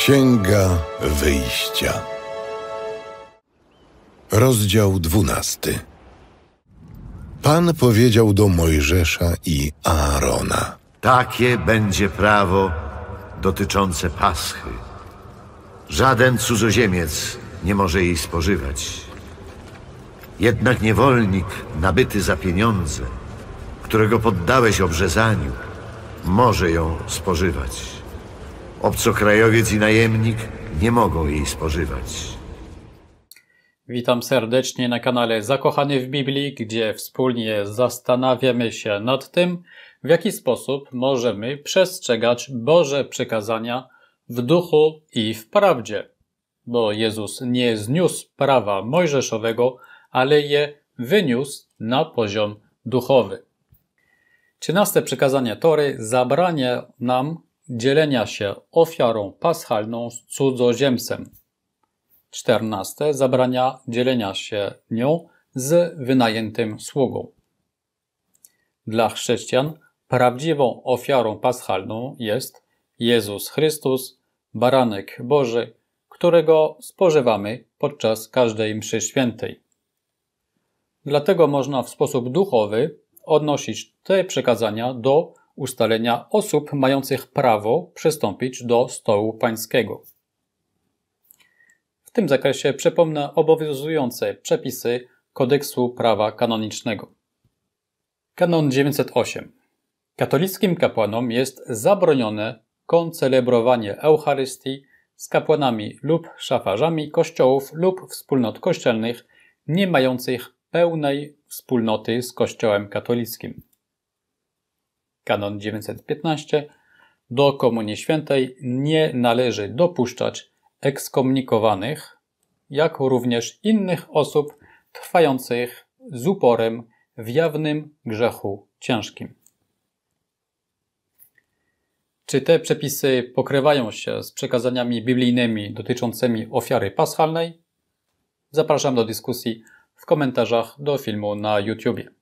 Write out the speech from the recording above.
Księga Wyjścia. Rozdział dwunasty. Pan powiedział do Mojżesza i Aarona: Takie będzie prawo dotyczące paschy. Żaden cudzoziemiec nie może jej spożywać. Jednak niewolnik nabyty za pieniądze, którego poddałeś obrzezaniu, może ją spożywać. Obcokrajowiec i najemnik nie mogą jej spożywać. Witam serdecznie na kanale Zakochany w Biblii, gdzie wspólnie zastanawiamy się nad tym, w jaki sposób możemy przestrzegać Boże przekazania w duchu i w prawdzie. Bo Jezus nie zniósł prawa mojżeszowego, ale je wyniósł na poziom duchowy. Trzynaste przekazanie Tory zabrania nam dzielenia się ofiarą paschalną z cudzoziemcem. 14. Zabrania dzielenia się nią z wynajętym sługą. Dla chrześcijan prawdziwą ofiarą paschalną jest Jezus Chrystus, baranek Boży, którego spożywamy podczas każdej mszy świętej. Dlatego można w sposób duchowy odnosić te przekazania do ustalenia osób mających prawo przystąpić do stołu pańskiego. W tym zakresie przypomnę obowiązujące przepisy Kodeksu Prawa Kanonicznego. Kanon 908. Katolickim kapłanom jest zabronione koncelebrowanie Eucharystii z kapłanami lub szafarzami kościołów lub wspólnot kościelnych nie mających pełnej wspólnoty z Kościołem katolickim kanon 915, do Komunii Świętej nie należy dopuszczać ekskomunikowanych, jak również innych osób trwających z uporem w jawnym grzechu ciężkim. Czy te przepisy pokrywają się z przekazaniami biblijnymi dotyczącymi ofiary paschalnej? Zapraszam do dyskusji w komentarzach do filmu na YouTube.